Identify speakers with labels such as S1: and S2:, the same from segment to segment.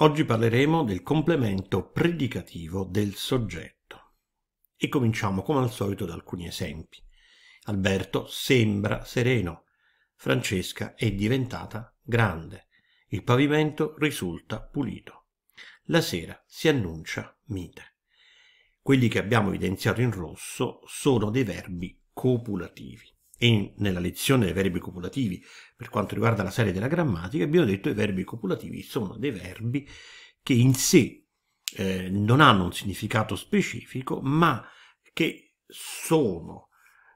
S1: Oggi parleremo del complemento predicativo del soggetto. E cominciamo come al solito da alcuni esempi. Alberto sembra sereno. Francesca è diventata grande. Il pavimento risulta pulito. La sera si annuncia mite. Quelli che abbiamo evidenziato in rosso sono dei verbi copulativi e nella lezione dei verbi copulativi per quanto riguarda la serie della grammatica abbiamo detto che i verbi copulativi sono dei verbi che in sé eh, non hanno un significato specifico ma che sono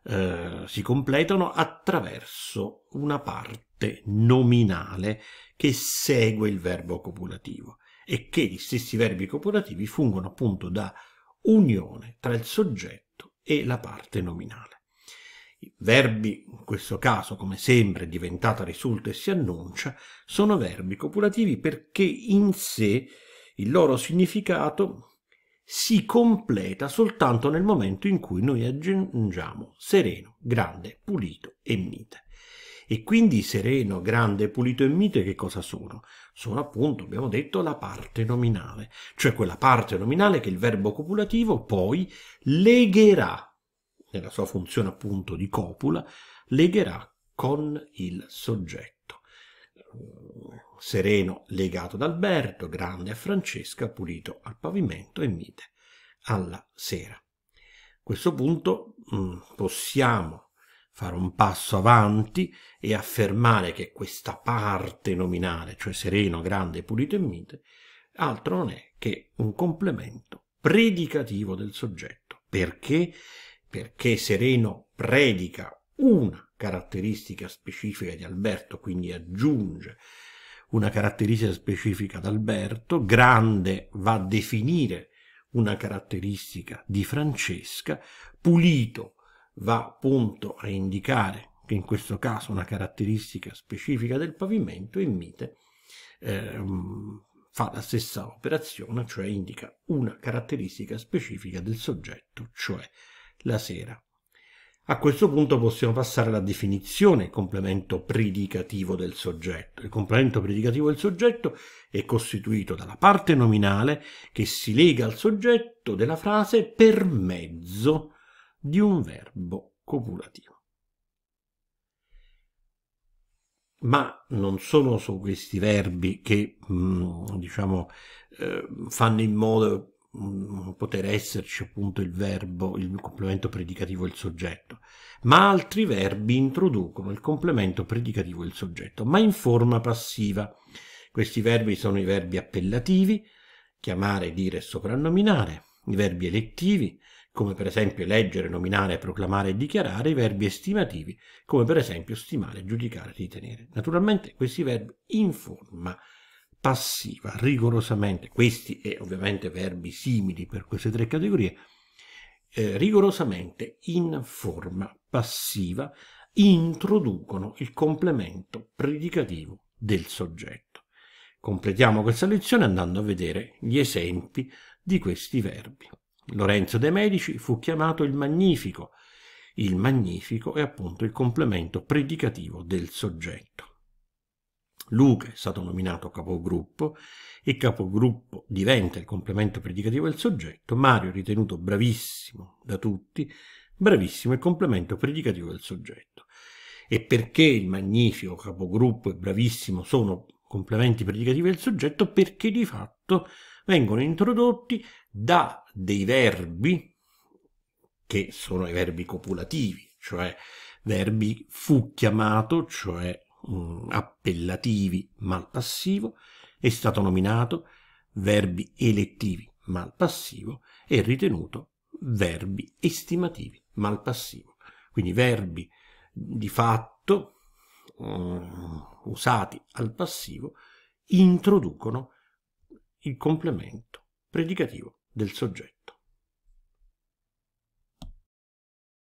S1: eh, si completano attraverso una parte nominale che segue il verbo copulativo e che gli stessi verbi copulativi fungono appunto da unione tra il soggetto e la parte nominale verbi, in questo caso, come sempre, diventata risulta e si annuncia, sono verbi copulativi perché in sé il loro significato si completa soltanto nel momento in cui noi aggiungiamo sereno, grande, pulito e mite. E quindi sereno, grande, pulito e mite che cosa sono? Sono appunto, abbiamo detto, la parte nominale, cioè quella parte nominale che il verbo copulativo poi legherà nella sua funzione appunto di copula, legherà con il soggetto. Eh, sereno legato ad Alberto, Grande a Francesca, Pulito al pavimento e Mite alla sera. A questo punto mm, possiamo fare un passo avanti e affermare che questa parte nominale, cioè sereno, grande, pulito e mite, altro non è che un complemento predicativo del soggetto, perché perché Sereno predica una caratteristica specifica di Alberto, quindi aggiunge una caratteristica specifica ad Alberto, grande va a definire una caratteristica di Francesca, pulito va appunto a indicare che in questo caso una caratteristica specifica del pavimento e mite eh, fa la stessa operazione, cioè indica una caratteristica specifica del soggetto, cioè la sera. A questo punto possiamo passare alla definizione, complemento predicativo del soggetto. Il complemento predicativo del soggetto è costituito dalla parte nominale che si lega al soggetto della frase per mezzo di un verbo copulativo. ma non sono su questi verbi che mm, diciamo eh, fanno in modo Mm, poter esserci appunto il verbo, il complemento predicativo e il soggetto, ma altri verbi introducono il complemento predicativo e il soggetto, ma in forma passiva. Questi verbi sono i verbi appellativi, chiamare, dire e soprannominare, i verbi elettivi, come per esempio leggere, nominare, proclamare e dichiarare, i verbi estimativi, come per esempio stimare, giudicare, ritenere. Naturalmente questi verbi in forma passiva passiva rigorosamente, questi e ovviamente verbi simili per queste tre categorie, eh, rigorosamente in forma passiva introducono il complemento predicativo del soggetto. Completiamo questa lezione andando a vedere gli esempi di questi verbi. Lorenzo De Medici fu chiamato il Magnifico. Il Magnifico è appunto il complemento predicativo del soggetto. Luca è stato nominato capogruppo, il capogruppo diventa il complemento predicativo del soggetto, Mario è ritenuto bravissimo da tutti, bravissimo è il complemento predicativo del soggetto. E perché il magnifico capogruppo e bravissimo sono complementi predicativi del soggetto? Perché di fatto vengono introdotti da dei verbi che sono i verbi copulativi, cioè verbi fu chiamato, cioè appellativi mal passivo, è stato nominato verbi elettivi mal passivo e ritenuto verbi estimativi mal passivo. Quindi verbi di fatto eh, usati al passivo introducono il complemento predicativo del soggetto.